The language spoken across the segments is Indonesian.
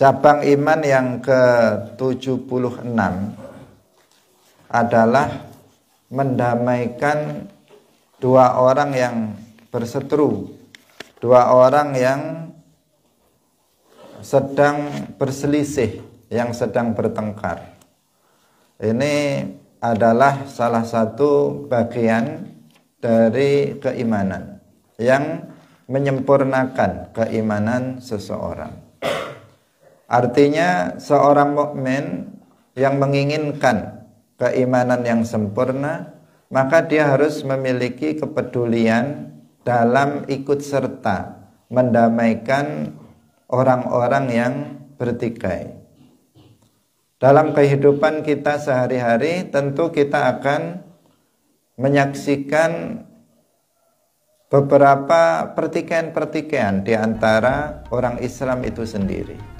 Cabang iman yang ke-76 adalah mendamaikan dua orang yang berseteru, dua orang yang sedang berselisih, yang sedang bertengkar. Ini adalah salah satu bagian dari keimanan yang menyempurnakan keimanan seseorang. Artinya seorang mukmin yang menginginkan keimanan yang sempurna, maka dia harus memiliki kepedulian dalam ikut serta mendamaikan orang-orang yang bertikai. Dalam kehidupan kita sehari-hari, tentu kita akan menyaksikan beberapa pertikaian-pertikaian di antara orang Islam itu sendiri.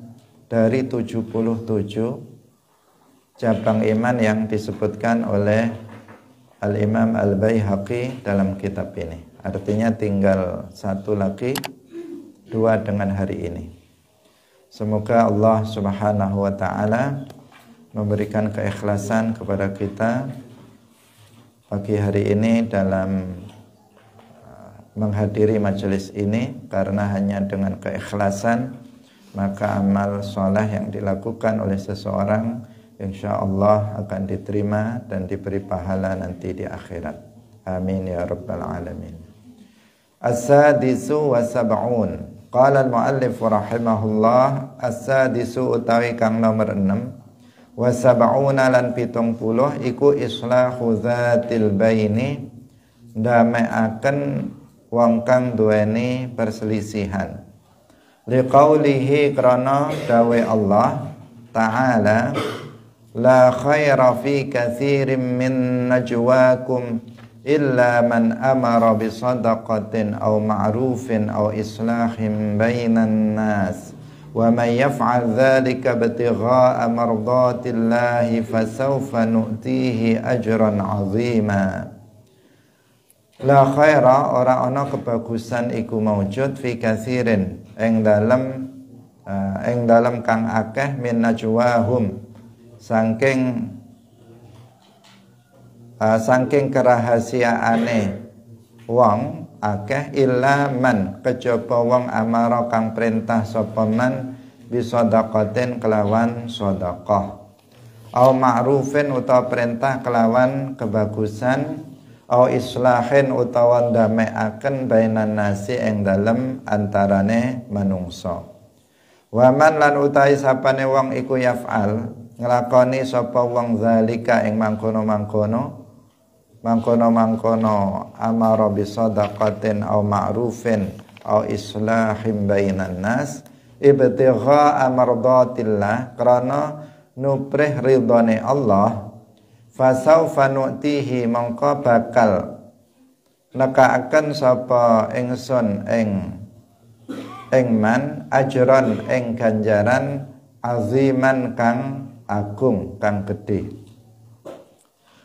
dari 77 cabang iman yang disebutkan oleh Al-Imam Al-Baihaqi dalam kitab ini. Artinya tinggal satu lagi, dua dengan hari ini. Semoga Allah Subhanahu wa taala memberikan keikhlasan kepada kita pagi hari ini dalam uh, menghadiri majelis ini karena hanya dengan keikhlasan maka amal sholat yang dilakukan oleh seseorang insya Allah akan diterima dan diberi pahala nanti di akhirat. Amin ya rabbal alamin. As-sadisu wa sab'un. Qala al-muallif rahimahullah as-sadisu utawi kang nomor enam, wa sab'una lan 70 iku islahu zatil baini akan wong kang duweni perselisihan liqaulihi krana dawe Allah ta'ala la khaira fi kathirin min najwakum illa man amara bi sadaqatin Au ma'rufin Au islahin bainan nas wa man yaf'al thalika ibtigha'a mardatillahi fasawfa nu'tihi ajran azimah la khaira ora ana kebagusan iku maujud fi kathirin ing dalam, uh, eh, ing dalem kang akeh min najwahum saking uh, eh, saking kerahasiaane wong akeh illa man kejaba wong amara kang perintah sapa man bisadaqatin kelawan sedekah au ma'rufin utawa perintah kelawan kebagusan au islahin utawa ndameaken bainan nasi ing dalem antarane manungsa waman lan utahi sapane wong iku yafal nglakoni sapa wong zalika ing mangkono-mangkono mangkono-mangkono amara bi sadaqatin au ma'rufin au islahin bainan nas ibtigha amardatillah karena nuprih ridhone Allah fasaufa nu'tihi mongko bakal nekaaken sapa ingsun ing ing man ajron ing ganjaran aziman kang agung kang gedhe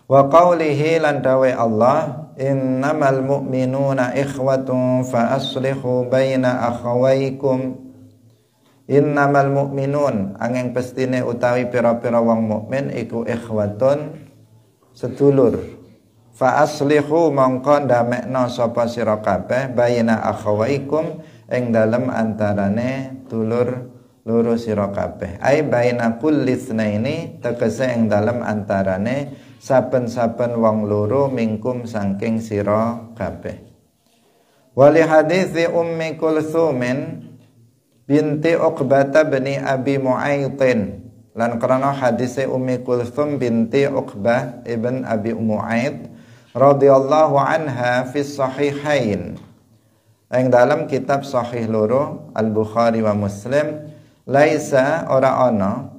wa qawlihi lan dawe Allah innamal mu'minuna ikhwatun fa aslihu baina akhawaykum innamal mu'minun angin pestine utawi pira-pira wong mukmin iku ikhwatun sedulur fa aslihu mongko damekno sapa sira kabeh bayina akhawaikum ing dalem antarane dulur loro sira kabeh ai baina kulli ini tegese ing dalem antarane saben-saben wong loro mingkum saking sira kabeh wali hadithi ummi kulthumin binti uqbata bani abi muaitin lan karena hadise Ummi Kulthum binti Uqbah ibn Abi Umuaid radhiyallahu anha fi sahihain yang dalam kitab sahih loro Al-Bukhari wa Muslim laisa ora ana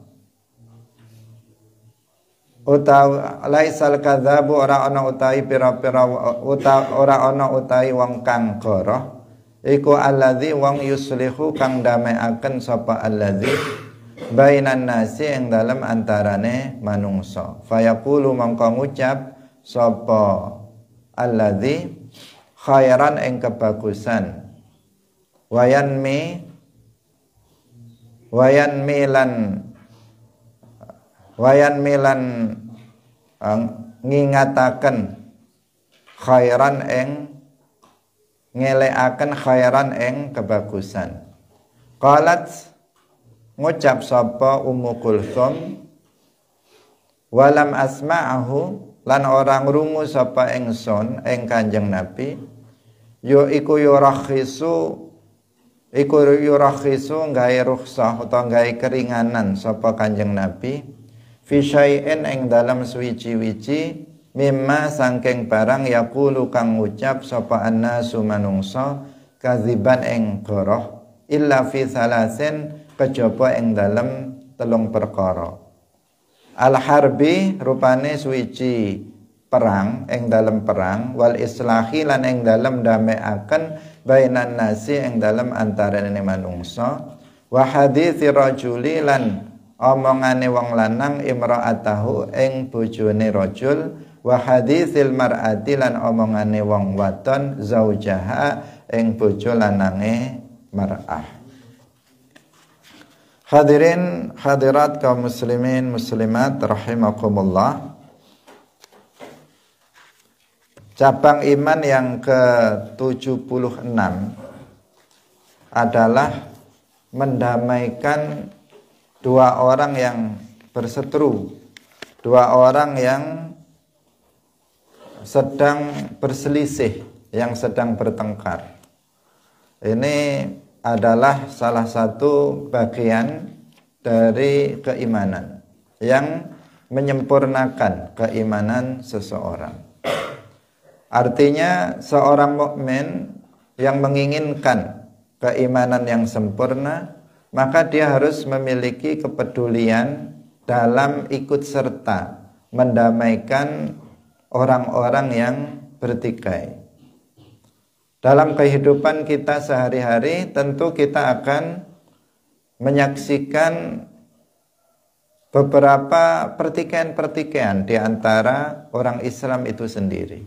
utawa laisal kadzabu ora ana utahi pira-pira uta ora ana utahi wong kang iku alladzi wong yuslihu kang akan sapa alladzi bainan nasi yang dalam antarane manungso fayaqulu mangko ngucap sopo. alladhi khairan yang kebagusan Wayan mi wayan milan wayan milan eh, ngingataken khairan eng ngeleaken khairan eng kebagusan qalat ngucap sapa Ummu Kulsum walam asma'ahu lan orang rungu sapa engson eng Kanjeng Nabi yo ya iku yo rakhisu iku yo rakhisu gawe rukhsah utawa gawe keringanan sapa Kanjeng Nabi fi syai'in eng dalam suwici-wici mimma sangkeng barang yaqulu kang ngucap sapa annasu manungsa kaziban eng goroh illa fi salasin kejaba ing dalem telung perkara al harbi rupane suici perang ing dalem perang wal islahi lan ing dalem dameaken bainan nasi ing dalem antarane manungsa wa hadithi rajuli lan omongane wong lanang imraatahu ing bojone rajul wa hadithil mar'ati lan omongane wong waton zaujaha ing bojo lanange mar'ah Hadirin hadirat kaum muslimin muslimat rahimakumullah. Cabang iman yang ke-76 adalah mendamaikan dua orang yang berseteru, dua orang yang sedang berselisih, yang sedang bertengkar. Ini adalah salah satu bagian dari keimanan yang menyempurnakan keimanan seseorang. Artinya seorang mukmin yang menginginkan keimanan yang sempurna, maka dia harus memiliki kepedulian dalam ikut serta mendamaikan orang-orang yang bertikai dalam kehidupan kita sehari-hari tentu kita akan menyaksikan beberapa pertikaian-pertikaian di antara orang Islam itu sendiri.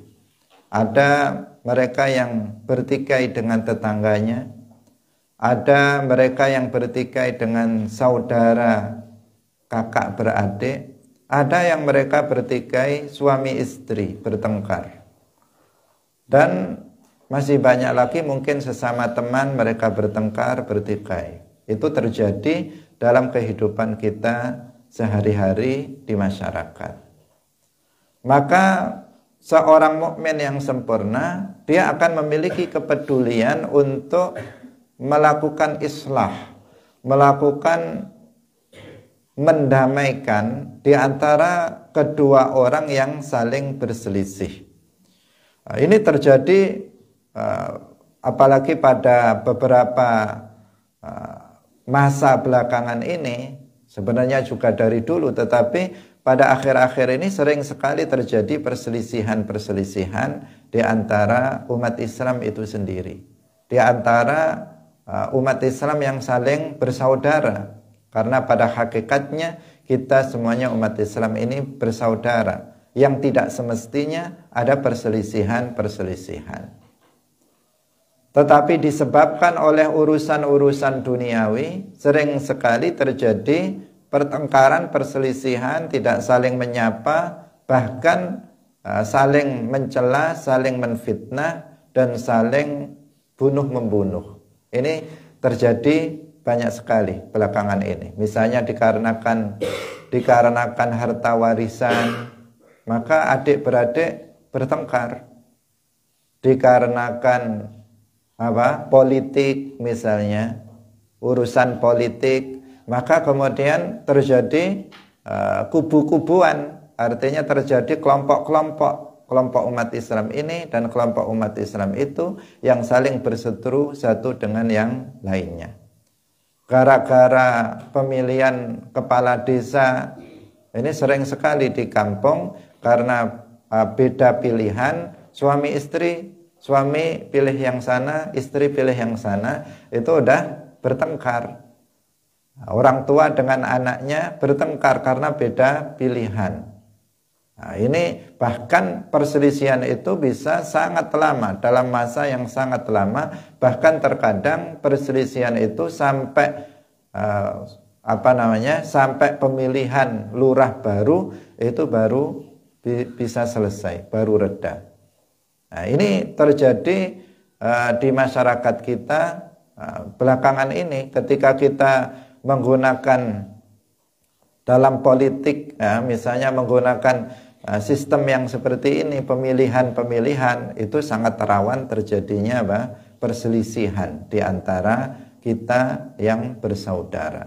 Ada mereka yang bertikai dengan tetangganya, ada mereka yang bertikai dengan saudara kakak beradik, ada yang mereka bertikai suami istri bertengkar. Dan masih banyak lagi mungkin sesama teman mereka bertengkar, bertikai. Itu terjadi dalam kehidupan kita sehari-hari di masyarakat. Maka seorang mukmin yang sempurna dia akan memiliki kepedulian untuk melakukan islah, melakukan mendamaikan di antara kedua orang yang saling berselisih. Nah, ini terjadi Eh, apalagi pada beberapa eh, masa belakangan ini sebenarnya juga dari dulu tetapi pada akhir-akhir ini sering sekali terjadi perselisihan-perselisihan di antara umat Islam itu sendiri di antara eh, umat Islam yang saling bersaudara karena pada hakikatnya kita semuanya umat Islam ini bersaudara yang tidak semestinya ada perselisihan-perselisihan tetapi disebabkan oleh urusan-urusan duniawi sering sekali terjadi pertengkaran, perselisihan, tidak saling menyapa, bahkan uh, saling mencela, saling menfitnah dan saling bunuh membunuh. Ini terjadi banyak sekali belakangan ini. Misalnya dikarenakan dikarenakan harta warisan, maka adik beradik bertengkar. Dikarenakan apa politik misalnya urusan politik maka kemudian terjadi uh, kubu-kubuan artinya terjadi kelompok-kelompok kelompok umat Islam ini dan kelompok umat Islam itu yang saling berseteru satu dengan yang lainnya gara-gara pemilihan kepala desa ini sering sekali di kampung karena uh, beda pilihan suami istri suami pilih yang sana, istri pilih yang sana, itu udah bertengkar. Orang tua dengan anaknya bertengkar karena beda pilihan. Nah, ini bahkan perselisihan itu bisa sangat lama dalam masa yang sangat lama bahkan terkadang perselisihan itu sampai uh, apa namanya sampai pemilihan lurah baru itu baru bi bisa selesai baru reda Nah, ini hmm. terjadi uh, di masyarakat kita uh, belakangan ini ketika kita menggunakan dalam politik ya, misalnya menggunakan uh, sistem yang seperti ini pemilihan-pemilihan itu sangat rawan terjadinya apa? perselisihan di antara kita yang bersaudara.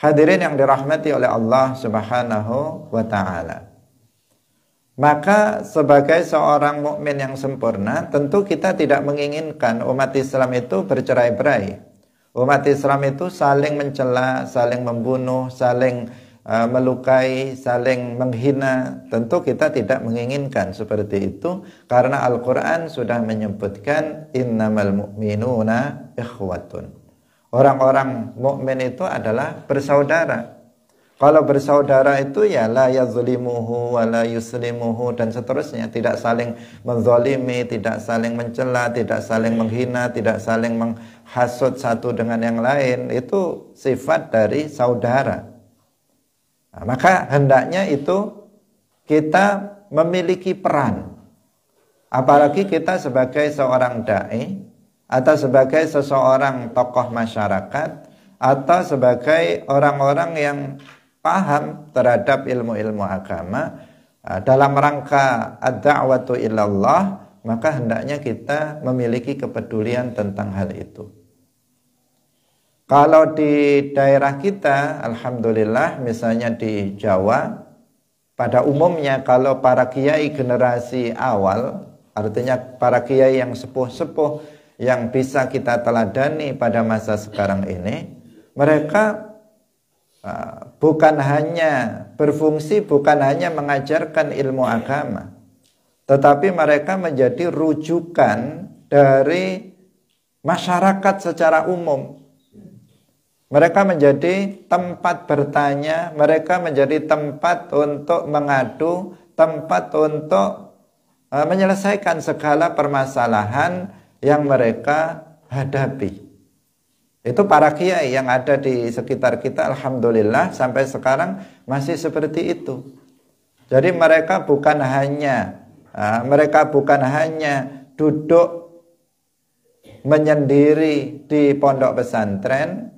Hadirin yang dirahmati oleh Allah Subhanahu wa taala. Maka sebagai seorang mukmin yang sempurna, tentu kita tidak menginginkan umat Islam itu bercerai-berai. Umat Islam itu saling mencela, saling membunuh, saling uh, melukai, saling menghina. Tentu kita tidak menginginkan seperti itu karena Al-Qur'an sudah menyebutkan innamal mu'minuna ikhwatun. Orang-orang mukmin itu adalah bersaudara. Kalau bersaudara itu ya la yazlimuhu wa la yuslimuhu dan seterusnya. Tidak saling menzolimi, tidak saling mencela, tidak saling menghina, tidak saling menghasut satu dengan yang lain. Itu sifat dari saudara. Nah, maka hendaknya itu kita memiliki peran. Apalagi kita sebagai seorang da'i atau sebagai seseorang tokoh masyarakat atau sebagai orang-orang yang paham terhadap ilmu-ilmu agama eh, dalam rangka ad-da'watu ilallah maka hendaknya kita memiliki kepedulian tentang hal itu. Kalau di daerah kita, alhamdulillah, misalnya di Jawa, pada umumnya kalau para kiai generasi awal, artinya para kiai yang sepuh-sepuh yang bisa kita teladani pada masa sekarang ini, mereka Ah, bukan hanya berfungsi bukan hanya mengajarkan ilmu iya. agama tetapi mereka menjadi rujukan dari masyarakat secara umum mereka menjadi tempat bertanya mereka menjadi tempat untuk mengadu tempat untuk ah, menyelesaikan segala permasalahan yang mereka hadapi itu para kiai yang ada di sekitar kita alhamdulillah sampai sekarang masih seperti itu. Jadi mereka bukan hanya ah, mereka bukan hanya duduk menyendiri di pondok pesantren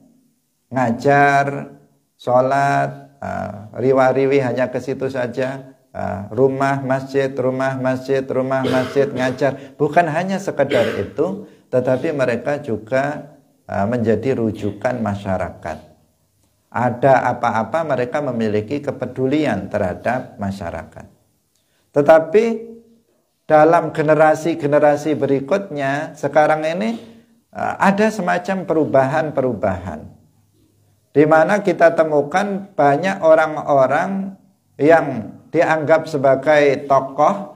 ngajar, sholat, ah, riwa-riwi hanya ke situ saja. Ah, rumah masjid, rumah masjid, rumah masjid ngajar. Bukan hanya sekedar itu, tetapi mereka juga Ah, menjadi rujukan masyarakat. Ada apa-apa mereka memiliki kepedulian terhadap masyarakat. Tetapi dalam generasi-generasi berikutnya sekarang ini ah, ada semacam perubahan-perubahan di mana kita temukan banyak orang-orang yang dianggap sebagai tokoh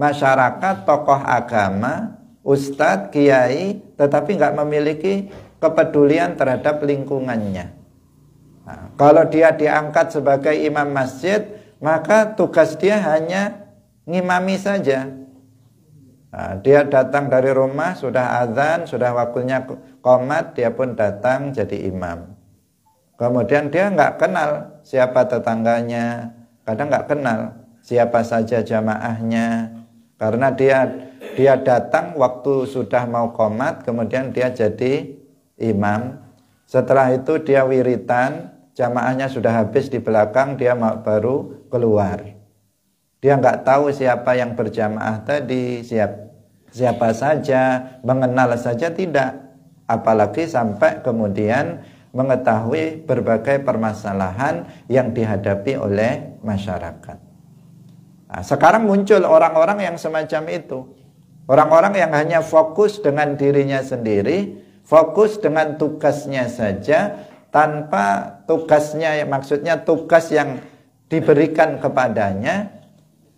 masyarakat, tokoh agama, ustadz, kiai, tetapi nggak memiliki kepedulian terhadap lingkungannya. Nah, kalau dia diangkat sebagai imam masjid, maka tugas dia hanya ngimami saja. Nah, dia datang dari rumah, sudah azan, sudah waktunya komat, dia pun datang jadi imam. Kemudian dia nggak kenal siapa tetangganya, kadang nggak kenal siapa saja jamaahnya, karena dia dia datang waktu sudah mau komat, kemudian dia jadi imam. Setelah itu dia wiritan, jamaahnya sudah habis di belakang, dia baru keluar. Dia nggak tahu siapa yang berjamaah tadi, siap, siapa saja, mengenal saja tidak. Apalagi sampai kemudian mengetahui berbagai permasalahan yang dihadapi oleh masyarakat. Nah, sekarang muncul orang-orang yang semacam itu. Orang-orang yang hanya fokus dengan dirinya sendiri, Fokus dengan tugasnya saja tanpa tugasnya maksudnya tugas yang diberikan kepadanya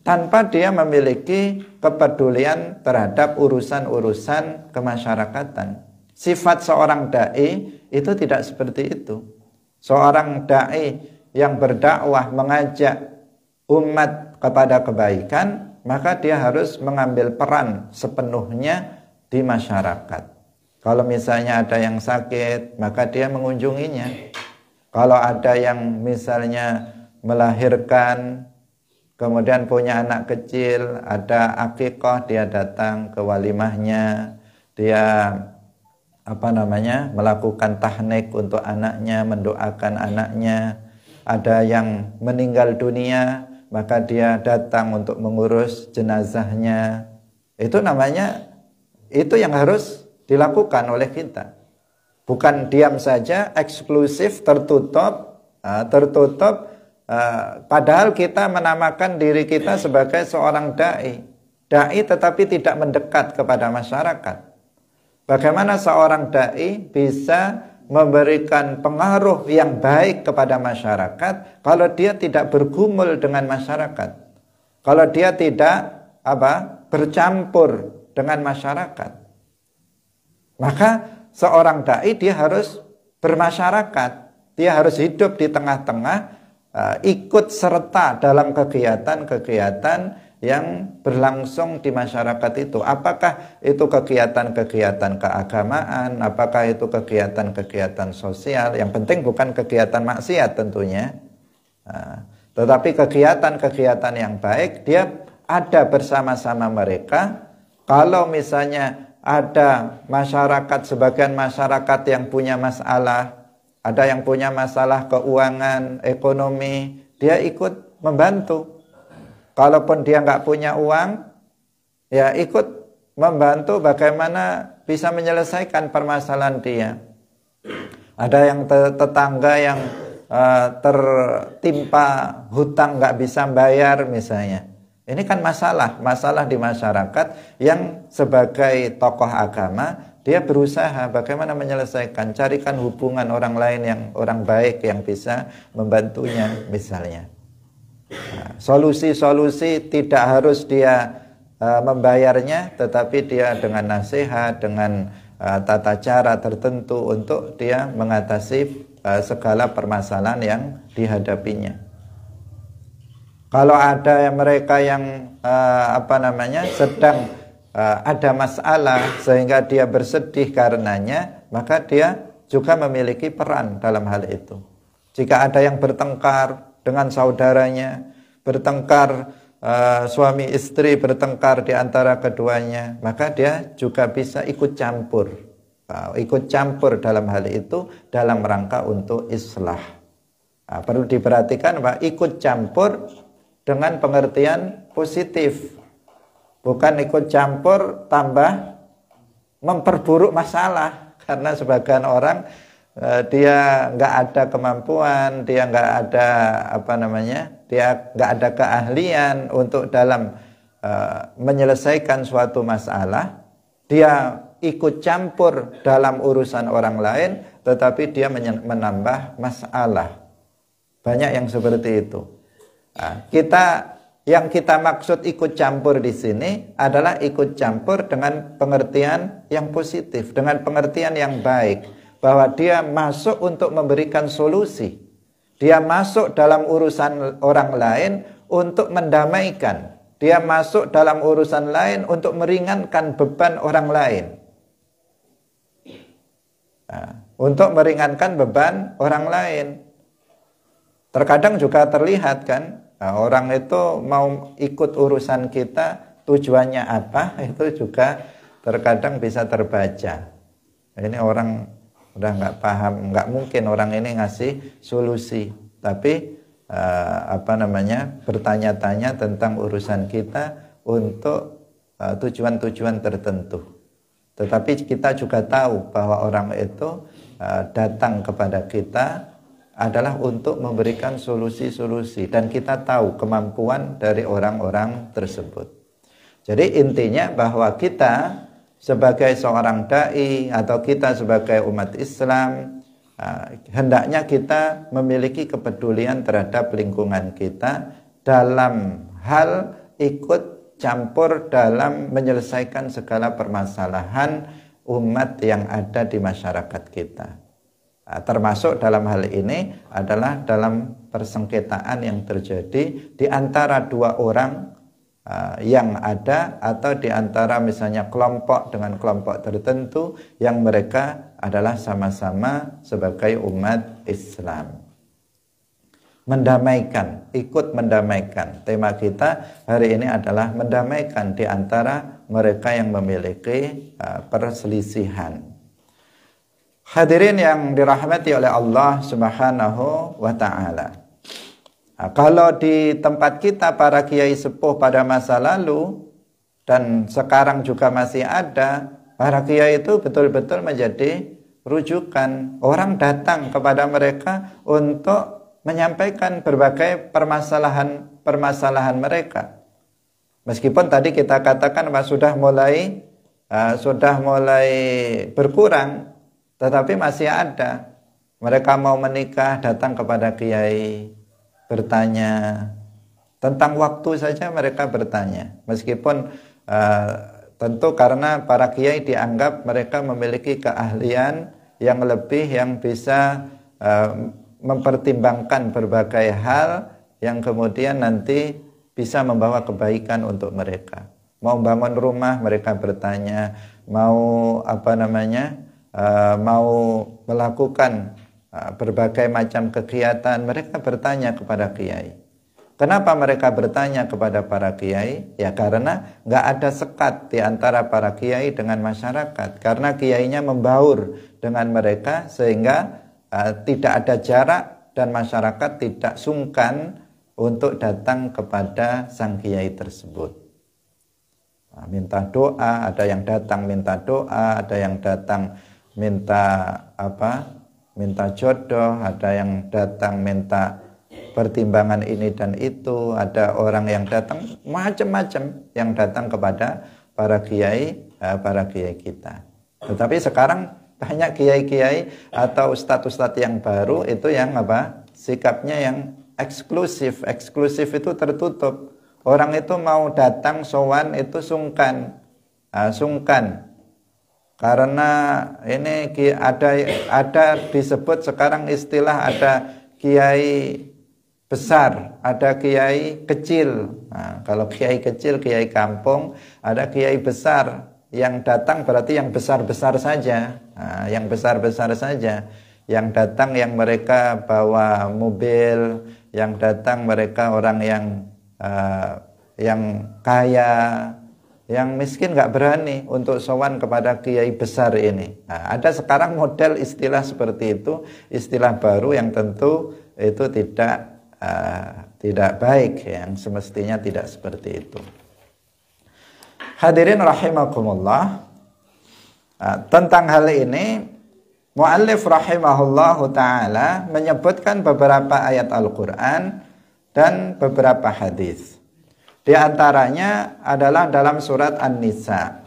tanpa dia memiliki kepedulian terhadap urusan-urusan kemasyarakatan. Sifat seorang dai itu tidak seperti itu. Seorang dai yang berdakwah mengajak umat kepada kebaikan, maka dia harus mengambil peran sepenuhnya di masyarakat. Kalau misalnya ada yang sakit, maka dia mengunjunginya. Kalau ada yang misalnya melahirkan, kemudian punya anak kecil, ada akikoh, dia datang ke walimahnya, dia apa namanya melakukan tahnik untuk anaknya, mendoakan anaknya. Ada yang meninggal dunia, maka dia datang untuk mengurus jenazahnya. Itu namanya itu yang harus dilakukan oleh kita. Bukan diam saja, eksklusif, tertutup, eh, tertutup. Eh, padahal kita menamakan diri kita sebagai seorang dai, dai tetapi tidak mendekat kepada masyarakat. Bagaimana seorang dai bisa memberikan pengaruh yang baik kepada masyarakat kalau dia tidak bergumul dengan masyarakat? Kalau dia tidak apa bercampur dengan masyarakat. Maka seorang dai dia harus bermasyarakat, dia harus hidup di tengah-tengah eh, ikut serta dalam kegiatan-kegiatan yang berlangsung di masyarakat itu. Apakah itu kegiatan-kegiatan keagamaan, apakah itu kegiatan-kegiatan sosial. Yang penting bukan kegiatan maksiat tentunya. Eh, tetapi kegiatan-kegiatan yang baik dia ada bersama-sama mereka. Kalau misalnya ada masyarakat sebagian masyarakat yang punya masalah, ada yang punya masalah keuangan, ekonomi, dia ikut membantu. Kalaupun dia nggak punya uang, ya ikut membantu bagaimana bisa menyelesaikan permasalahan dia. Ada yang tetangga yang uh, tertimpa hutang nggak bisa bayar misalnya ini kan masalah, masalah di masyarakat yang sebagai tokoh agama dia berusaha bagaimana menyelesaikan, carikan hubungan orang lain yang orang baik yang bisa membantunya misalnya. Nah, solusi-solusi nah, tidak harus dia uh, membayarnya, tetapi dia dengan nasihat, dengan uh, tata cara tertentu untuk dia mengatasi uh, segala permasalahan yang dihadapinya. Kalau ada mereka yang uh, apa namanya sedang uh, ada masalah sehingga dia bersedih karenanya, maka dia juga memiliki peran dalam hal itu. Jika ada yang bertengkar dengan saudaranya, bertengkar uh, suami istri bertengkar di antara keduanya, maka dia juga bisa ikut campur. Uh, ikut campur dalam hal itu dalam rangka untuk islah. Nah, perlu diperhatikan bahwa ikut campur dengan pengertian positif. Bukan ikut campur tambah memperburuk masalah karena sebagian orang e, dia nggak ada kemampuan, dia nggak ada apa namanya, dia nggak ada keahlian untuk dalam uh, menyelesaikan suatu masalah. Dia ikut campur dalam urusan orang lain, tetapi dia menambah masalah. Banyak yang seperti itu. Ah, kita yang kita maksud ikut campur di sini adalah ikut campur dengan pengertian yang positif, dengan pengertian yang baik bahwa dia masuk untuk memberikan solusi. Dia masuk dalam urusan orang lain untuk mendamaikan. Dia masuk dalam urusan lain untuk meringankan beban orang lain. Nah, untuk meringankan beban orang lain. Terkadang juga terlihat kan Nah, orang itu mau ikut urusan kita tujuannya apa itu juga terkadang bisa terbaca. Ini orang udah nggak paham, nggak mungkin orang ini ngasih solusi, tapi eh, apa namanya bertanya-tanya tentang urusan kita untuk tujuan eh, tujuan-tujuan tertentu. Tetapi kita juga tahu bahwa orang itu eh, datang kepada kita adalah untuk memberikan solusi-solusi dan kita tahu kemampuan dari orang-orang tersebut. Jadi intinya bahwa kita sebagai seorang dai atau kita sebagai umat Islam ah, hendaknya kita memiliki kepedulian terhadap lingkungan kita dalam hal ikut campur dalam menyelesaikan segala permasalahan umat yang ada di masyarakat kita. Eh, termasuk dalam hal ini adalah dalam persengketaan yang terjadi di antara dua orang eh, yang ada atau di antara misalnya kelompok dengan kelompok tertentu yang mereka adalah sama-sama sebagai umat Islam. Mendamaikan, ikut mendamaikan. Tema kita hari ini adalah mendamaikan di antara mereka yang memiliki eh, perselisihan Hadirin yang dirahmati oleh Allah Subhanahu wa taala. Nah, kalau di tempat kita para kiai sepuh pada masa lalu dan sekarang juga masih ada, para kiai itu betul-betul menjadi rujukan. Orang datang kepada mereka untuk menyampaikan berbagai permasalahan-permasalahan mereka. Meskipun tadi kita katakan sudah mulai uh, sudah mulai berkurang tetapi masih ada. Mereka mau menikah datang kepada kiai bertanya tentang waktu saja mereka bertanya. Meskipun uh, tentu karena para kiai dianggap mereka memiliki keahlian yang lebih yang bisa uh, mempertimbangkan berbagai hal yang kemudian nanti bisa membawa kebaikan untuk mereka. Mau bangun rumah mereka bertanya, mau apa namanya? Eh, mau melakukan eh, berbagai macam kegiatan, mereka bertanya kepada kiai. Kenapa mereka bertanya kepada para kiai? Ya karena nggak ada sekat di antara para kiai dengan masyarakat. Karena kiainya membaur dengan mereka sehingga uh, tidak ada jarak dan masyarakat tidak sungkan untuk datang kepada sang kiai tersebut. Nah, minta doa, ada yang datang minta doa, ada yang datang minta apa minta jodoh ada yang datang minta pertimbangan ini dan itu ada orang yang datang macam-macam yang datang kepada para kiai eh, para kiai kita tetapi sekarang banyak kiai-kiai atau status-status yang baru itu yang apa sikapnya yang eksklusif eksklusif itu tertutup orang itu mau datang sowan itu sungkan ah, sungkan karena ini ada ada disebut sekarang istilah ada kiai besar, ada kiai kecil. Nah, kalau kiai kecil, kiai kampung, ada kiai besar. Yang datang berarti yang besar-besar saja, nah, yang besar-besar saja. Yang datang yang mereka bawa mobil, yang datang mereka orang yang uh, yang kaya, yang miskin nggak berani untuk sowan kepada kiai besar ini. Nah, ada sekarang model istilah seperti itu, istilah baru yang tentu itu tidak uh, tidak baik, yang semestinya tidak seperti itu. Hadirin rahimakumullah. Uh, tentang hal ini Mu'allif Rahimahullah ta'ala menyebutkan beberapa ayat Al-Quran dan beberapa hadis. Di antaranya adalah dalam surat An-Nisa.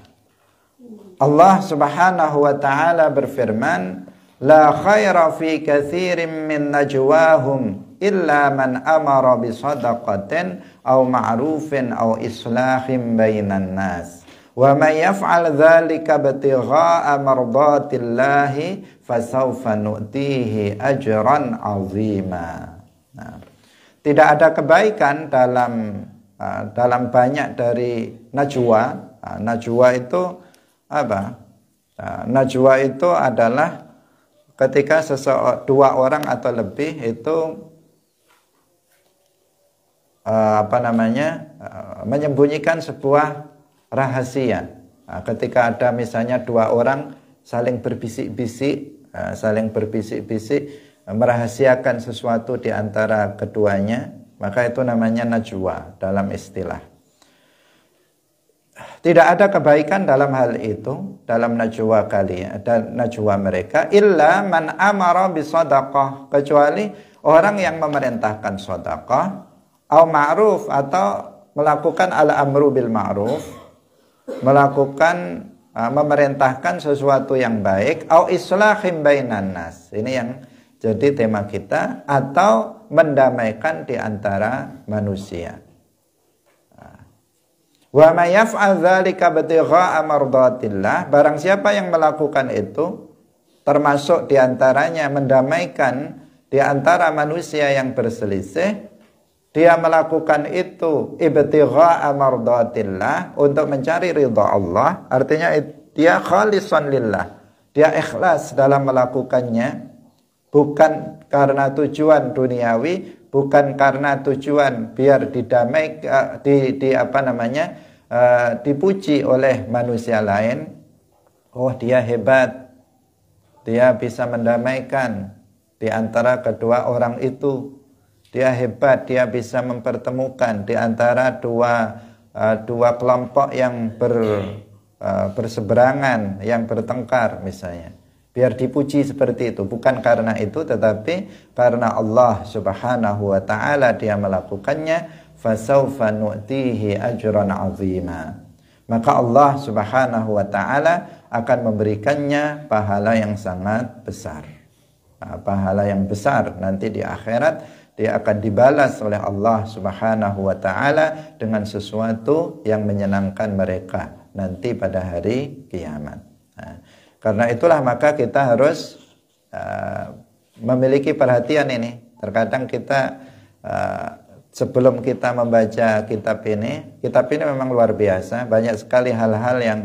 Allah Subhanahu wa taala berfirman, "La khaira fi katsirin min najwahum illa man amara bi shadaqatin aw ma'rufin aw islahin bainan nas." Wa may yaf'al dzalika batigha'a mardatillahi fasawfa nu'tihi ajran 'azima. Nah, tidak ada kebaikan dalam Ah, dalam banyak dari najwa ah, najwa itu apa ah, najwa itu adalah ketika seseorang dua orang atau lebih itu apa namanya menyembunyikan sebuah rahasia ketika ada misalnya dua orang saling berbisik-bisik saling berbisik-bisik merahasiakan sesuatu di antara keduanya maka itu namanya najwa dalam istilah. Tidak ada kebaikan dalam hal itu dalam najwa kali dan najwa mereka illa man amara bisadaqah kecuali orang yang memerintahkan sedekah au ma'ruf atau melakukan al amru bil ma'ruf melakukan ah, memerintahkan sesuatu yang baik au islahim bainan nas. Ini yang jadi tema kita atau mendamaikan di antara manusia. Ah. Wa may yaf'al dzalika barang siapa yang melakukan itu termasuk di antaranya mendamaikan di antara manusia yang berselisih, dia melakukan itu ibtigha'a untuk mencari ridha Allah, artinya dia khalisan lillah. Dia ikhlas dalam melakukannya bukan karena tujuan duniawi, bukan karena tujuan biar didamai eh, di, di apa namanya eh, dipuji oleh manusia lain. Oh dia hebat, dia bisa mendamaikan di antara kedua orang itu. Dia hebat, dia bisa mempertemukan di antara dua eh, dua kelompok yang ber, berseberangan, yang bertengkar misalnya biar dipuji seperti itu bukan karena itu tetapi karena Allah Subhanahu wa taala dia melakukannya fasaufa nu'tihi ajran azima maka Allah Subhanahu wa taala akan memberikannya pahala yang sangat besar nah, pahala yang besar nanti di akhirat dia akan dibalas oleh Allah Subhanahu wa taala dengan sesuatu yang menyenangkan mereka nanti pada hari kiamat nah, karena itulah maka kita harus uh, memiliki perhatian ini. Terkadang kita uh, sebelum kita membaca kitab ini, kitab ini memang luar biasa. Banyak sekali hal-hal yang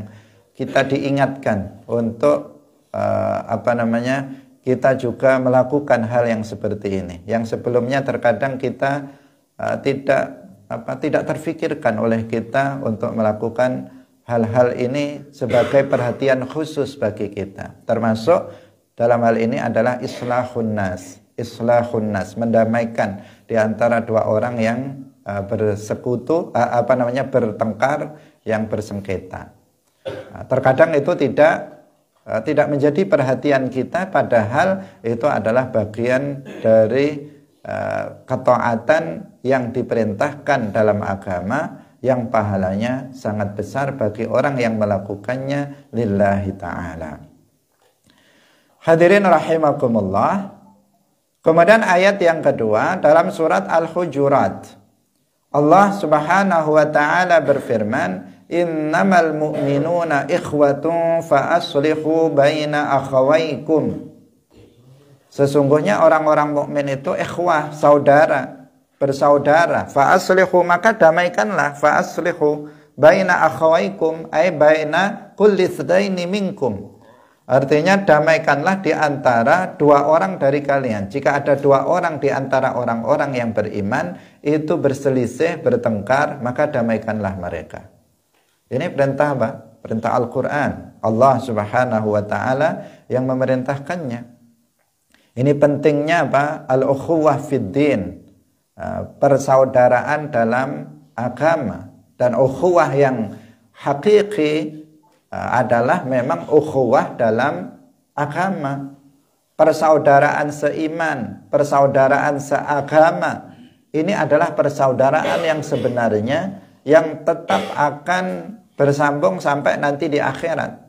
kita diingatkan untuk uh, apa namanya kita juga melakukan hal yang seperti ini. Yang sebelumnya terkadang kita uh, tidak apa tidak terfikirkan oleh kita untuk melakukan hal-hal ini sebagai perhatian khusus bagi kita. Termasuk dalam hal ini adalah islahun nas, islahun nas, mendamaikan di antara dua orang yang eh, bersekutu eh, apa namanya bertengkar yang bersengketa. Nah, terkadang itu tidak eh, tidak menjadi perhatian kita padahal itu adalah bagian dari uh, ketaatan yang diperintahkan dalam agama yang pahalanya sangat besar bagi orang yang melakukannya lillahi ta'ala. Hadirin rahimakumullah. Kemudian ayat yang kedua dalam surat Al-Hujurat. Allah Subhanahu wa taala berfirman, "Innamal mu'minuna ikhwatun fa aslihu baina akhawaikum Sesungguhnya orang-orang mukmin itu ikhwah, saudara bersaudara fa aslihu maka damaikanlah fa aslihu baina akhawaikum ay baina kulli tsdaini minkum artinya damaikanlah di antara dua orang dari kalian jika ada dua orang di antara orang-orang yang beriman itu berselisih bertengkar maka damaikanlah mereka ini perintah apa perintah Al-Qur'an Allah Subhanahu wa taala yang memerintahkannya ini pentingnya apa al-ukhuwah fid din Eh, persaudaraan dalam agama dan ukhuwah yang hakiki eh, adalah memang ukhuwah dalam agama persaudaraan seiman persaudaraan seagama ini adalah persaudaraan yang sebenarnya yang tetap akan bersambung sampai nanti di akhirat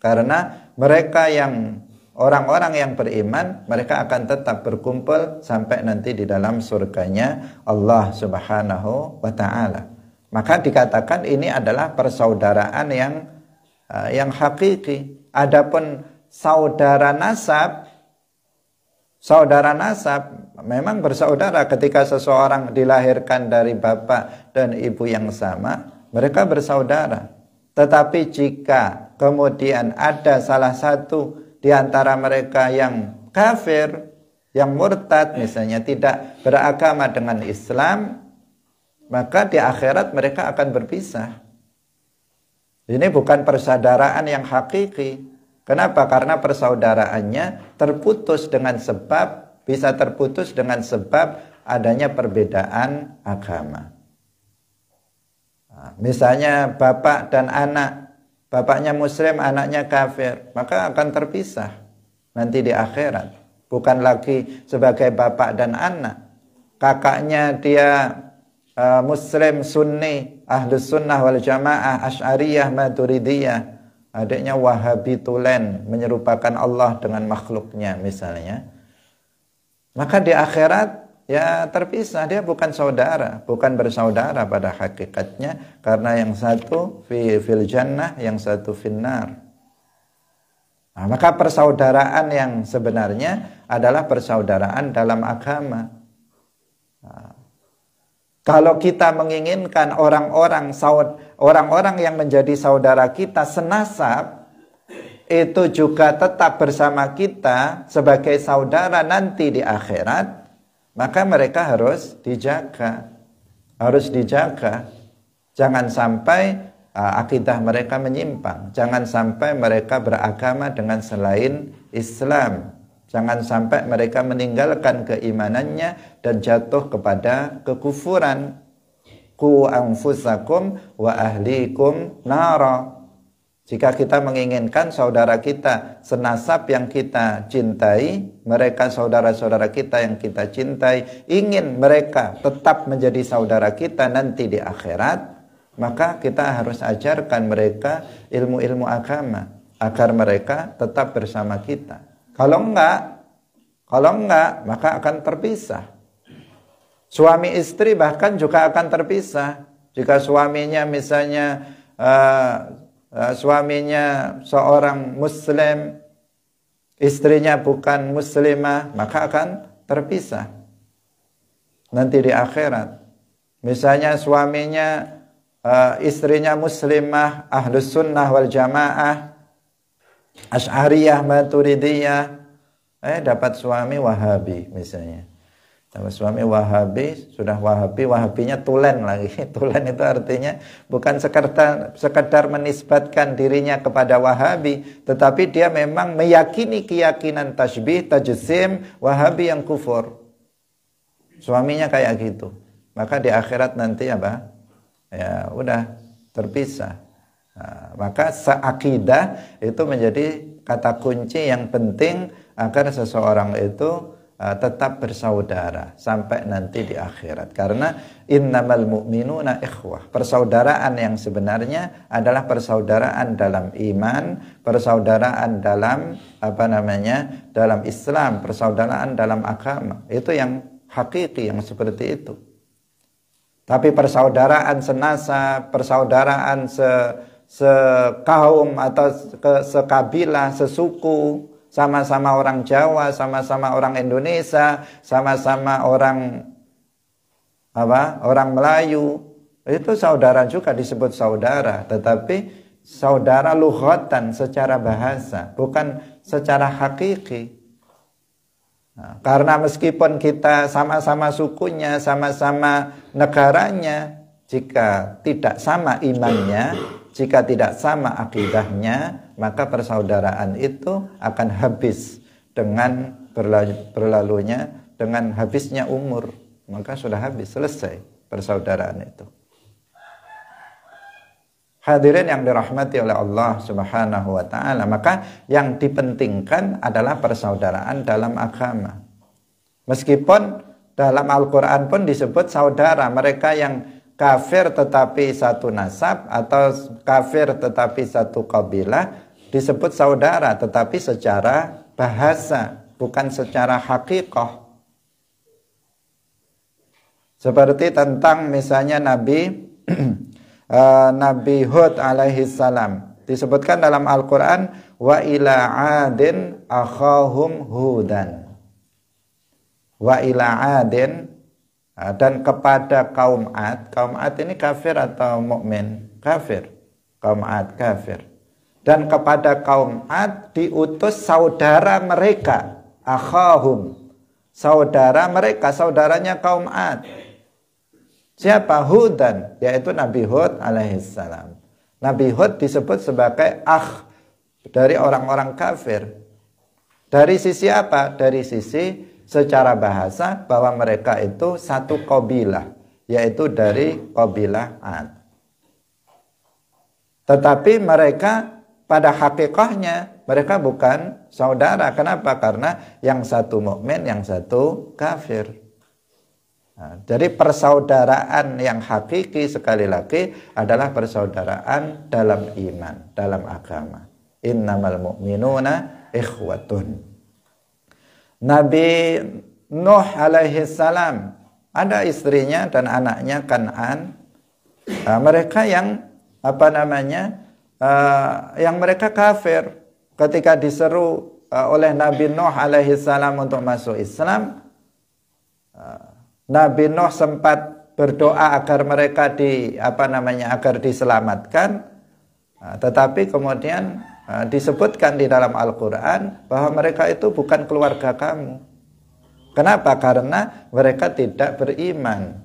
karena mereka yang Orang-orang yang beriman mereka akan tetap berkumpul sampai nanti di dalam surganya Allah Subhanahu wa taala. Maka dikatakan ini adalah persaudaraan yang uh, yang hakiki. Adapun saudara nasab saudara nasab memang bersaudara ketika seseorang dilahirkan dari bapak dan ibu yang sama, mereka bersaudara. Tetapi jika kemudian ada salah satu di antara mereka yang kafir, yang murtad misalnya tidak beragama dengan Islam, maka di akhirat mereka akan berpisah. Ini bukan persaudaraan yang hakiki. Kenapa? Karena persaudaraannya terputus dengan sebab bisa terputus dengan sebab adanya perbedaan agama. Nah, misalnya bapak dan anak bapaknya muslim, anaknya kafir, maka akan terpisah nanti di akhirat. Bukan lagi sebagai bapak dan anak. Kakaknya dia uh, muslim, sunni, ahlus sunnah wal jamaah, asyariyah, maturidiyah. Adiknya wahabi tulen, menyerupakan Allah dengan makhluknya misalnya. Maka di akhirat ya terpisah dia bukan saudara bukan bersaudara pada hakikatnya karena yang satu fi fil jannah yang satu finnar nah, maka persaudaraan yang sebenarnya adalah persaudaraan dalam agama nah, kalau kita menginginkan orang-orang orang-orang yang menjadi saudara kita senasab itu juga tetap bersama kita sebagai saudara nanti di akhirat maka mereka harus dijaga harus dijaga jangan sampai uh, akidah mereka menyimpang jangan sampai mereka beragama dengan selain Islam jangan sampai mereka meninggalkan keimanannya dan jatuh kepada kekufuran ku anfusakum wa ahlikum nara jika kita menginginkan saudara kita, senasab yang kita cintai, mereka saudara-saudara kita yang kita cintai, ingin mereka tetap menjadi saudara kita nanti di akhirat, maka kita harus ajarkan mereka ilmu-ilmu agama agar mereka tetap bersama kita. Kalau enggak, kalau enggak maka akan terpisah. Suami istri bahkan juga akan terpisah. Jika suaminya misalnya uh, Eh, suaminya seorang muslim, istrinya bukan muslimah, maka akan terpisah nanti di akhirat. Misalnya suaminya, eh, istrinya muslimah, ahlus sunnah wal jamaah, asyariyah, maturidiyah, eh dapat suami wahabi misalnya sama suami Wahabi sudah Wahabi Wahabinya tulen lagi tulen itu artinya bukan sekedar sekedar menisbatkan dirinya kepada Wahabi tetapi dia memang meyakini keyakinan tasbih tajusim, Wahabi yang kufur suaminya kayak gitu maka di akhirat nanti apa ya udah terpisah nah, maka seakidah itu menjadi kata kunci yang penting agar seseorang itu Eh, tetap bersaudara sampai nanti di akhirat karena innamal mu'minuna ikhwah persaudaraan yang sebenarnya adalah persaudaraan dalam iman persaudaraan dalam apa namanya dalam Islam persaudaraan dalam agama itu yang hakiki yang seperti itu tapi persaudaraan senasa persaudaraan se sekaum atau ke, sekabilah, sesuku, sama-sama orang Jawa, sama-sama orang Indonesia, sama-sama orang apa? Orang Melayu. Itu saudara juga disebut saudara, tetapi saudara lughatan secara bahasa, bukan secara hakiki. Nah, karena meskipun kita sama-sama sukunya, sama-sama negaranya, jika tidak sama imannya, jika tidak sama akidahnya, maka persaudaraan itu akan habis dengan berlalunya dengan habisnya umur maka sudah habis selesai persaudaraan itu hadirin yang dirahmati oleh Allah Subhanahu wa taala maka yang dipentingkan adalah persaudaraan dalam agama meskipun dalam Al-Qur'an pun disebut saudara mereka yang kafir tetapi satu nasab atau kafir tetapi satu kabilah disebut saudara tetapi secara bahasa bukan secara hakikoh seperti tentang misalnya Nabi eh, Nabi Hud alaihi salam disebutkan dalam Al-Qur'an wa ila adin akhahum hudan wa ila adin eh, dan kepada kaum Ad kaum Ad ini kafir atau mukmin kafir kaum Ad kafir dan kepada kaum Ad diutus saudara mereka akhahum saudara mereka saudaranya kaum Ad siapa Hudan yaitu Nabi Hud alaihissalam Nabi Hud disebut sebagai akh dari orang-orang kafir dari sisi apa dari sisi secara bahasa bahwa mereka itu satu kabilah yaitu dari kabilah Ad tetapi mereka pada hakikahnya mereka bukan saudara. Kenapa? Karena yang satu mukmin, yang satu kafir. Nah, jadi persaudaraan yang hakiki sekali lagi adalah persaudaraan dalam iman, dalam agama. Innamal mu'minuna ikhwatun. Nabi Nuh alaihi salam ada istrinya dan anaknya Kanan. Nah, mereka yang apa namanya? uh, yang mereka kafir ketika diseru uh, oleh Nabi Nuh alaihi salam untuk masuk Islam uh, Nabi Nuh sempat berdoa agar mereka di apa namanya agar diselamatkan uh, tetapi kemudian uh, disebutkan di dalam Al-Qur'an bahwa mereka itu bukan keluarga kamu Kenapa? Karena mereka tidak beriman.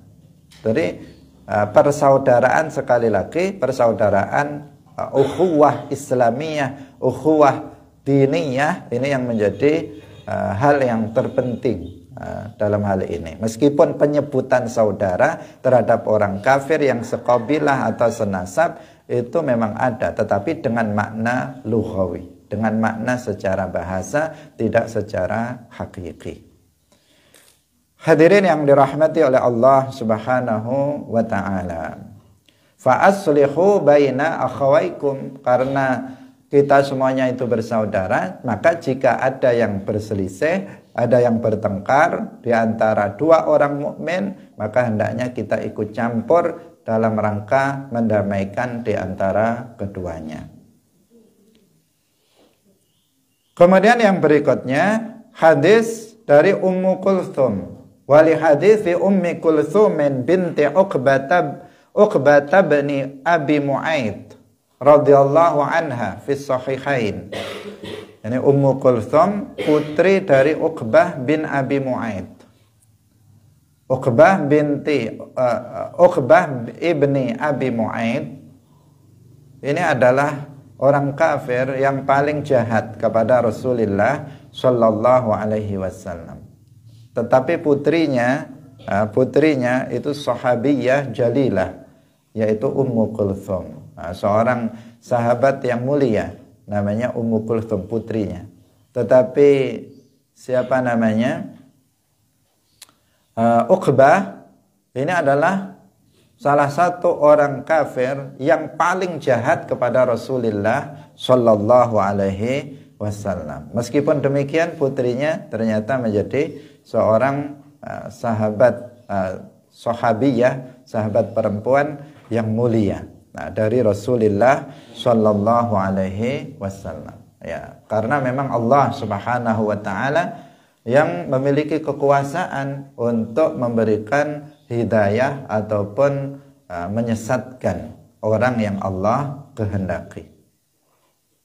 Jadi persaudaraan sekali lagi persaudaraan Uh, ukhuwah islamiyah, ukhuwah diniyah ini yang menjadi uh, hal yang terpenting uh, dalam hal ini. Meskipun penyebutan saudara terhadap orang kafir yang sekobilah atau senasab itu memang ada, tetapi dengan makna lughawi, dengan makna secara bahasa, tidak secara hakiki. Hadirin yang dirahmati oleh Allah Subhanahu wa taala fa aslihu baina akhawaikum karena kita semuanya itu bersaudara maka jika ada yang berselisih ada yang bertengkar di antara dua orang mukmin maka hendaknya kita ikut campur dalam rangka mendamaikan di antara keduanya kemudian yang berikutnya hadis dari Ummu Kulthum wali hadis Ummi Kulthum binti Uqbatab Uqbah bin Abi Mu'aid radhiyallahu anha fi sahihain. Ini Ummu Kulthum putri dari Uqbah bin Abi Mu'aid. Uqbah binti uh, eh, Uqbah ibni Abi Mu'aid ini adalah orang kafir yang paling jahat kepada Rasulullah Shallallahu Alaihi Wasallam. Tetapi putrinya, eh, putrinya itu sahabiyah jalilah, yaitu Ummu Kulthum. Nah, seorang sahabat yang mulia namanya Ummu Kulthum putrinya. Tetapi siapa namanya? Uh, Uqbah ini adalah salah satu orang kafir yang paling jahat kepada Rasulullah Shallallahu Alaihi Wasallam. Meskipun demikian putrinya ternyata menjadi seorang uh, sahabat uh, sahabiyah, sahabat perempuan yang mulia nah, dari Rasulullah Shallallahu Alaihi Wasallam ya karena memang Allah Subhanahu Wa Taala yang memiliki kekuasaan untuk memberikan hidayah ataupun uh, menyesatkan orang yang Allah kehendaki.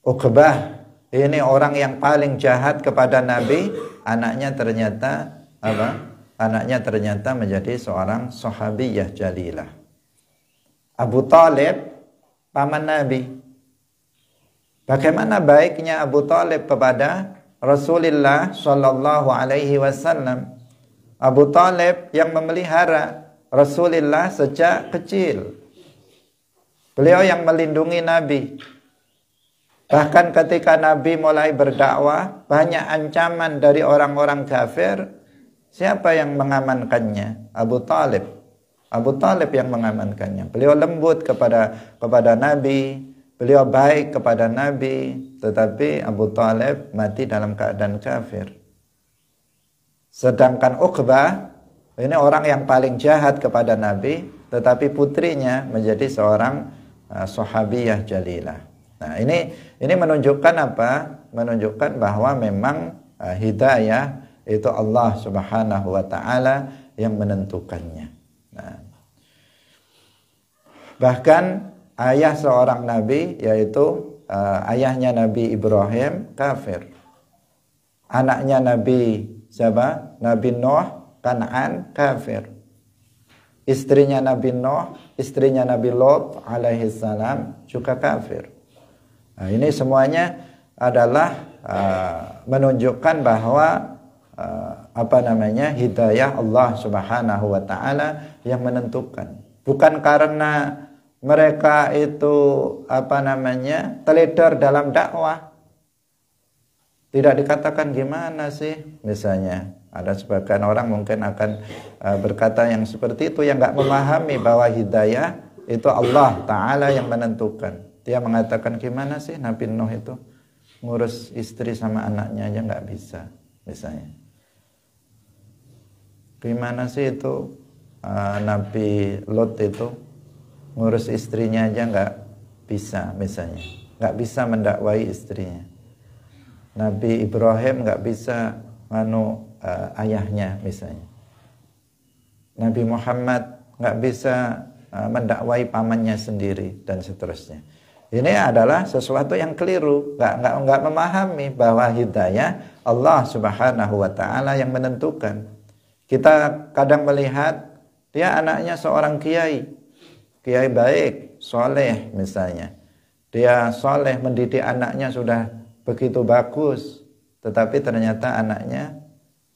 Uqbah ini orang yang paling jahat kepada Nabi, anaknya ternyata apa? Anaknya ternyata menjadi seorang sahabiyah jalilah. Abu Talib paman Nabi. Bagaimana baiknya Abu Talib kepada Rasulullah Shallallahu Alaihi Wasallam. Abu Talib yang memelihara Rasulullah sejak kecil. Beliau yang melindungi Nabi. Bahkan ketika Nabi mulai berdakwah, banyak ancaman dari orang-orang kafir. Siapa yang mengamankannya? Abu Talib. Abu Talib yang mengamankannya. Beliau lembut kepada kepada Nabi, beliau baik kepada Nabi, tetapi Abu Talib mati dalam keadaan kafir. Sedangkan Uqbah ini orang yang paling jahat kepada Nabi, tetapi putrinya menjadi seorang uh, sahabiyah jalilah. Nah, ini ini menunjukkan apa? Menunjukkan bahwa memang uh, hidayah itu Allah Subhanahu wa taala yang menentukannya. Bahkan ayah seorang nabi yaitu uh, ayahnya Nabi Ibrahim kafir. Anaknya Nabi siapa? Nabi Nuh Kanaan kafir. Istrinya Nabi Nuh, istrinya Nabi Lot alaihi salam juga kafir. Nah, ini semuanya adalah uh, menunjukkan bahwa uh, apa namanya hidayah Allah Subhanahu wa taala yang menentukan. Bukan karena mereka itu apa namanya teledor dalam dakwah tidak dikatakan gimana sih misalnya ada sebagian orang mungkin akan e, berkata yang seperti itu yang nggak memahami bahwa hidayah itu Allah Taala yang menentukan dia mengatakan gimana sih Nabi Nuh itu ngurus istri sama anaknya aja nggak bisa misalnya gimana sih itu e, Nabi Lot itu ngurus istrinya aja nggak bisa misalnya nggak bisa mendakwai istrinya Nabi Ibrahim nggak bisa nganu uh, ayahnya misalnya Nabi Muhammad nggak bisa uh, mendakwai pamannya sendiri dan seterusnya ini adalah sesuatu yang keliru nggak nggak nggak memahami bahwa hidayah Allah Subhanahu Wa Taala yang menentukan kita kadang melihat dia anaknya seorang kiai kiai baik, soleh misalnya. Dia soleh mendidik anaknya sudah begitu bagus, tetapi ternyata anaknya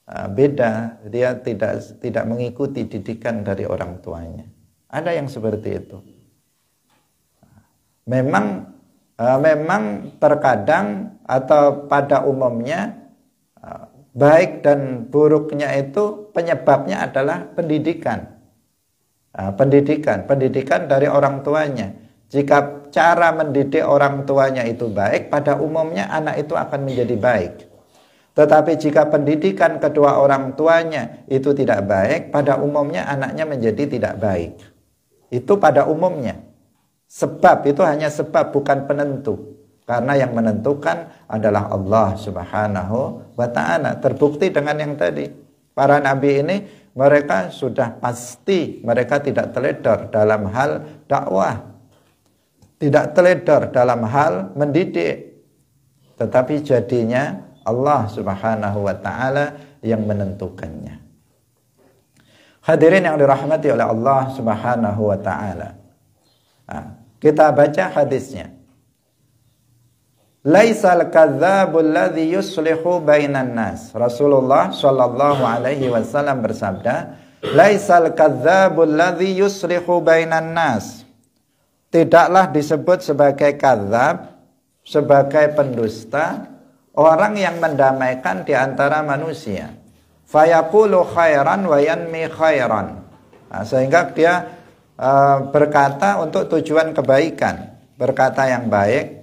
e, beda, dia tidak tidak mengikuti didikan dari orang tuanya. Ada yang seperti itu. Memang e, memang terkadang atau pada umumnya e, baik dan buruknya itu penyebabnya adalah pendidikan Ah, pendidikan, pendidikan dari orang tuanya. Jika cara mendidik orang tuanya itu baik, pada umumnya anak itu akan menjadi baik. Tetapi jika pendidikan kedua orang tuanya itu tidak baik, pada umumnya anaknya menjadi tidak baik. Itu pada umumnya. Sebab itu hanya sebab bukan penentu. Karena yang menentukan adalah Allah Subhanahu wa taala. Terbukti dengan yang tadi. Para nabi ini mereka sudah pasti mereka tidak teledor dalam hal dakwah tidak teledor dalam hal mendidik tetapi jadinya Allah Subhanahu wa taala yang menentukannya Hadirin yang dirahmati oleh Allah Subhanahu wa taala ah, kita baca hadisnya Laisal kadzabul ladzi yuslihu bainan nas. Rasulullah sallallahu alaihi wasallam bersabda, "Laisal kadzabul ladzi yuslihu bainan nas." Tidaklah disebut sebagai kadzab, sebagai pendusta orang yang mendamaikan di antara manusia. Fayaqulu khairan wa yanmi khairan. Nah, sehingga dia uh, berkata untuk tujuan kebaikan, berkata yang baik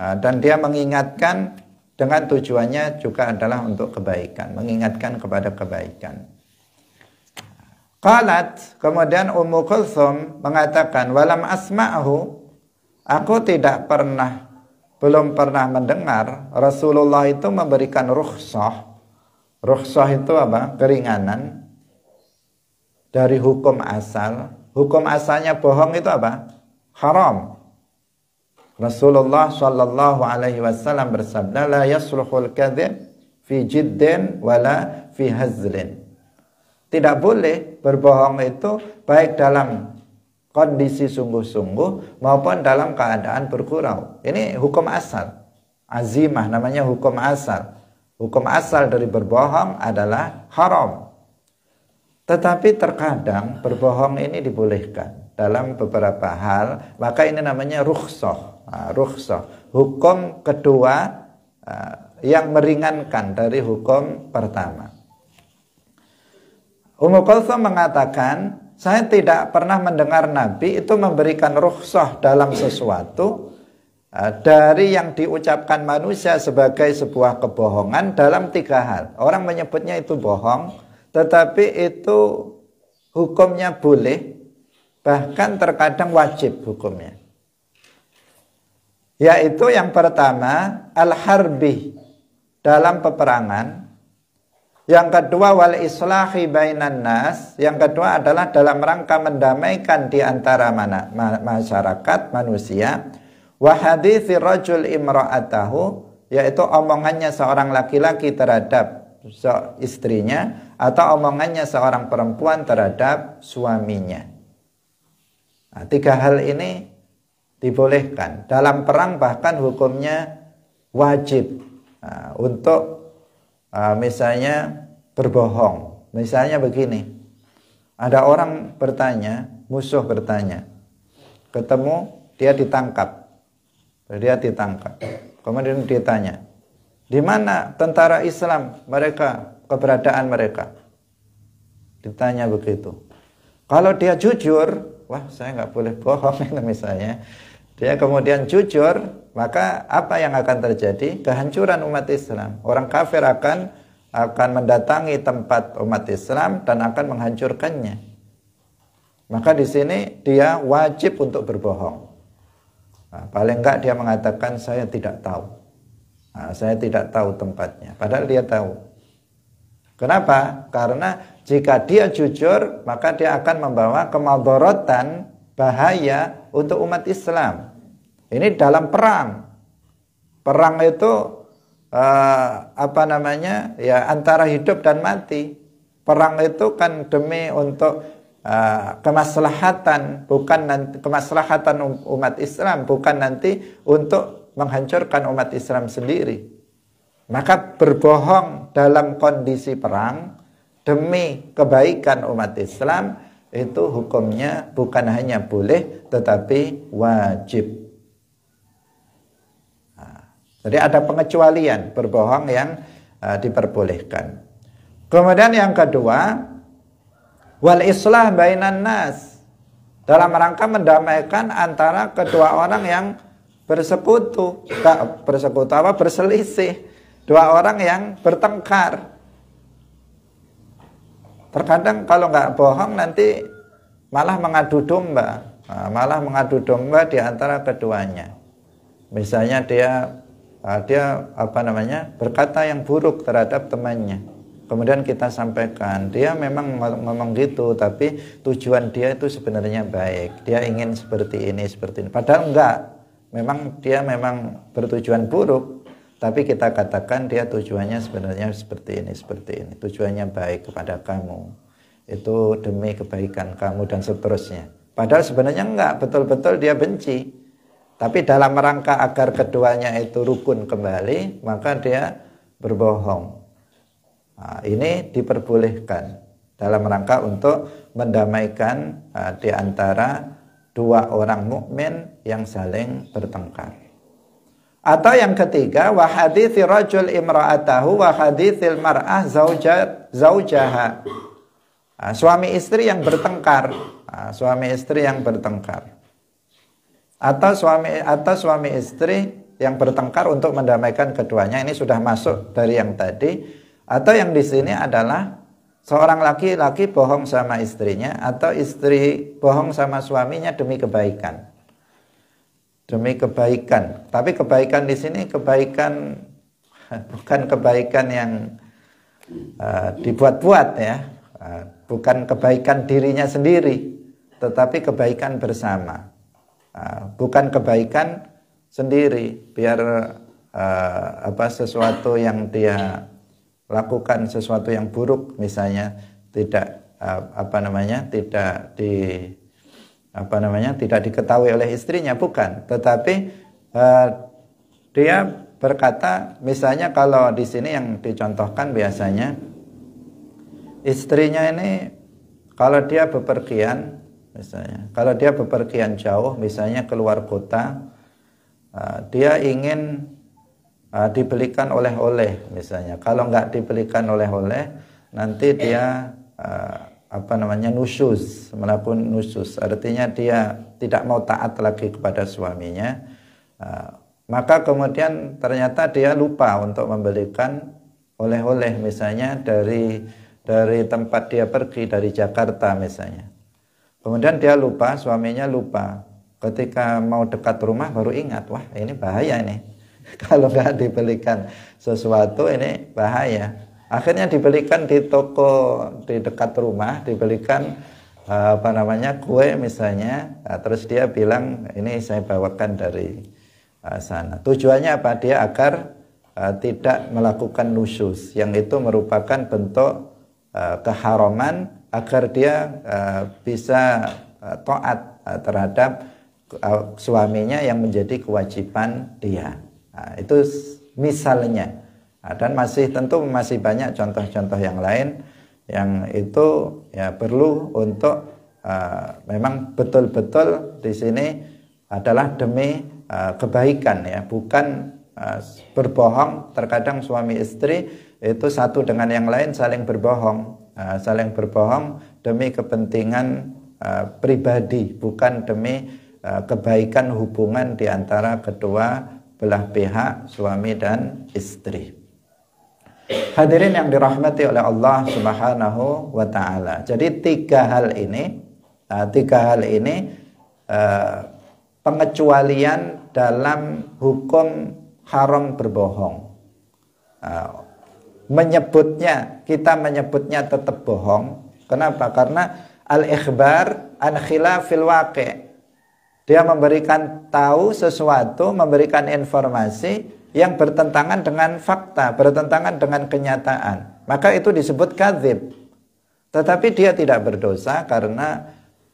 dan dia mengingatkan dengan tujuannya juga adalah untuk kebaikan, mengingatkan kepada kebaikan. Qalat, kemudian Ummu Kulthum mengatakan, "Walam asma'ahu, aku tidak pernah belum pernah mendengar Rasulullah itu memberikan rukhsah. Rukhsah itu apa? Keringanan dari hukum asal. Hukum asalnya bohong itu apa? Haram. Rasulullah Shallallahu Alaihi Wasallam bersabda, لا yasluhul الكذب fi jiddin ولا في هزل. Tidak boleh berbohong itu baik dalam kondisi sungguh-sungguh maupun dalam keadaan bergurau. Ini hukum asal. Azimah namanya hukum asal. Hukum asal dari berbohong adalah haram. Tetapi terkadang berbohong ini dibolehkan dalam beberapa hal, maka ini namanya rukhsah nah, hukum kedua ah, yang meringankan dari hukum pertama Ummu Kulthum mengatakan saya tidak pernah mendengar Nabi itu memberikan rukhsah dalam sesuatu ah, dari yang diucapkan manusia sebagai sebuah kebohongan dalam tiga hal. Orang menyebutnya itu bohong, tetapi itu hukumnya boleh bahkan terkadang wajib hukumnya yaitu yang pertama al-harbi dalam peperangan. Yang kedua wal islahi bainan nas. Yang kedua adalah dalam rangka mendamaikan di antara mana, ma masyarakat manusia. Wa hadithi rajul imra'atahu yaitu omongannya seorang laki-laki terhadap istrinya atau omongannya seorang perempuan terhadap suaminya. Nah, tiga hal ini dibolehkan. Dalam perang bahkan hukumnya wajib nah, untuk uh, misalnya berbohong. Misalnya begini, ada orang bertanya, musuh bertanya, ketemu dia ditangkap, dia ditangkap, kemudian ditanya, di mana tentara Islam mereka, keberadaan mereka? Ditanya begitu. Kalau dia jujur, wah saya nggak boleh bohong misalnya dia kemudian jujur, maka apa yang akan terjadi? Kehancuran umat Islam. Orang kafir akan akan mendatangi tempat umat Islam dan akan menghancurkannya. Maka di sini dia wajib untuk berbohong. Nah, paling enggak dia mengatakan saya tidak tahu. Nah, saya tidak tahu tempatnya. Padahal dia tahu. Kenapa? Karena jika dia jujur, maka dia akan membawa kemadorotan bahaya untuk umat Islam. Ini dalam perang. Perang itu uh, apa namanya? Ya antara hidup dan mati. Perang itu kan demi untuk uh, kemaslahatan, bukan nanti kemaslahatan um-, umat Islam, bukan nanti untuk menghancurkan umat Islam sendiri. Maka berbohong dalam kondisi perang demi kebaikan umat Islam itu hukumnya bukan hanya boleh tetapi wajib. Jadi ada pengecualian berbohong yang uh, diperbolehkan. Kemudian yang kedua, wal islah bainan nas dalam rangka mendamaikan antara kedua orang yang bersekutu, tak bersekutu apa berselisih, dua orang yang bertengkar. Terkadang kalau nggak bohong nanti malah mengadu domba, nah, malah mengadu domba di antara keduanya. Misalnya dia Ah, dia apa namanya berkata yang buruk terhadap temannya kemudian kita sampaikan dia memang ngomong gitu tapi tujuan dia itu sebenarnya baik dia ingin seperti ini seperti ini padahal enggak memang dia memang bertujuan buruk tapi kita katakan dia tujuannya sebenarnya seperti ini seperti ini tujuannya baik kepada kamu itu demi kebaikan kamu dan seterusnya padahal sebenarnya enggak betul-betul dia benci tapi dalam rangka agar keduanya itu rukun kembali, maka dia berbohong. Nah, ini diperbolehkan dalam rangka untuk mendamaikan uh, di antara dua orang mukmin yang saling bertengkar. Atau yang ketiga, wa hadithi rajul imra'atahu wa hadithil mar'ah zaujaha. Nah, suami istri yang bertengkar, nah, suami istri yang bertengkar atau suami atau suami istri yang bertengkar untuk mendamaikan keduanya ini sudah masuk dari yang tadi atau yang di sini adalah seorang laki-laki bohong sama istrinya atau istri bohong sama suaminya demi kebaikan demi kebaikan tapi kebaikan di sini kebaikan bukan kebaikan yang uh, dibuat-buat ya uh, bukan kebaikan dirinya sendiri tetapi kebaikan bersama Ah, bukan kebaikan sendiri biar uh, apa sesuatu yang dia lakukan sesuatu yang buruk misalnya tidak uh, apa namanya tidak di apa namanya tidak diketahui oleh istrinya bukan tetapi uh, dia berkata misalnya kalau di sini yang dicontohkan biasanya istrinya ini kalau dia bepergian misalnya kalau dia bepergian jauh misalnya keluar kota uh, dia ingin uh, dibelikan oleh-oleh misalnya kalau nggak dibelikan oleh-oleh nanti dia uh, apa namanya nusus melakukan nusus artinya dia tidak mau taat lagi kepada suaminya uh, maka kemudian ternyata dia lupa untuk membelikan oleh-oleh misalnya dari dari tempat dia pergi dari Jakarta misalnya Kemudian dia lupa, suaminya lupa. Ketika mau dekat rumah baru ingat, wah ini bahaya ini. Kalau nggak dibelikan sesuatu ini bahaya. Akhirnya dibelikan di toko di dekat rumah, dibelikan eh, apa namanya kue misalnya. Nah, terus dia bilang ini saya bawakan dari eh, sana. Tujuannya apa? Dia agar uh, tidak melakukan nusus, yang itu merupakan bentuk uh, keharaman agar dia uh, bisa uh, taat uh, terhadap uh, suaminya yang menjadi kewajiban dia. Nah, itu misalnya. Nah, dan masih tentu masih banyak contoh-contoh yang lain yang itu ya perlu untuk uh, memang betul-betul di sini adalah demi uh, kebaikan ya, bukan uh, berbohong. Terkadang suami istri itu satu dengan yang lain saling berbohong Ah, saling berbohong demi kepentingan uh, pribadi bukan demi uh, kebaikan hubungan di antara kedua belah pihak suami dan istri. Hadirin yang dirahmati oleh Allah Subhanahu wa taala. Jadi tiga hal ini uh, tiga hal ini uh, pengecualian dalam hukum haram berbohong. Uh, menyebutnya kita menyebutnya tetap bohong kenapa karena al ikhbar an khilafil waqi dia memberikan tahu sesuatu memberikan informasi yang bertentangan dengan fakta bertentangan dengan kenyataan maka itu disebut kadzib tetapi dia tidak berdosa karena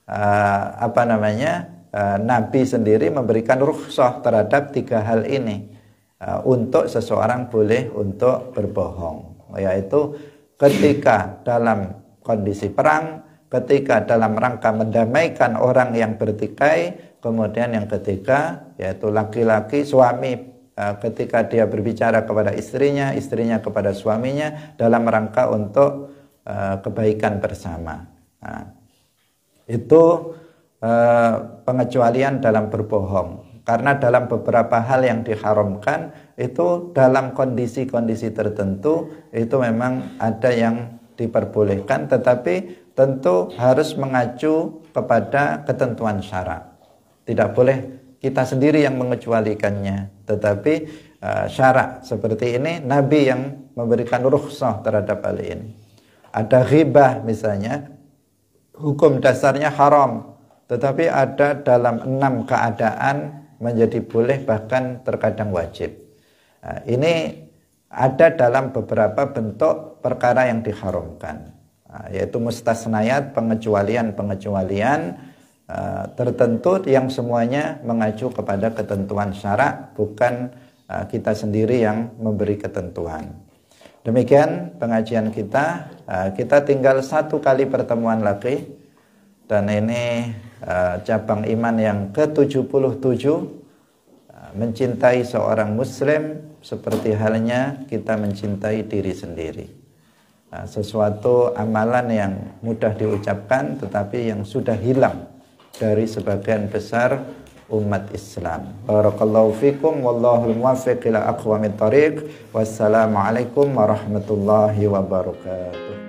uh, apa namanya uh, nabi sendiri memberikan rukhsah terhadap tiga hal ini Eh, untuk seseorang boleh untuk berbohong yaitu ketika dalam kondisi perang ketika dalam rangka mendamaikan orang yang bertikai kemudian yang ketiga yaitu laki-laki suami eh, ketika dia berbicara kepada istrinya istrinya kepada suaminya dalam rangka untuk eh, kebaikan bersama nah, itu pengecualian dalam berbohong karena dalam beberapa hal yang diharamkan itu dalam kondisi-kondisi tertentu itu memang ada yang diperbolehkan tetapi tentu harus mengacu kepada ketentuan syara. Tidak boleh kita sendiri yang mengecualikannya, tetapi uh, e, syara seperti ini nabi yang memberikan rukhsah terhadap hal ini. Ada ghibah misalnya, hukum dasarnya haram, tetapi ada dalam enam keadaan menjadi boleh bahkan terkadang wajib. Nah, ini ada dalam beberapa bentuk perkara yang diharamkan, nah, yaitu mustasnayat, pengecualian-pengecualian uh, eh, tertentu yang semuanya mengacu kepada ketentuan syarak, bukan uh, kita sendiri yang memberi ketentuan. Demikian pengajian kita. Uh, kita tinggal satu kali pertemuan lagi, dan ini Eh, cabang iman yang ke-77 eh, mencintai seorang muslim seperti halnya kita mencintai diri sendiri. Eh, sesuatu amalan yang mudah diucapkan tetapi yang sudah hilang dari sebagian besar umat Islam. Barakallahu fikum wallahu muwaffiq ila aqwamit tariq, Wassalamualaikum warahmatullahi wabarakatuh.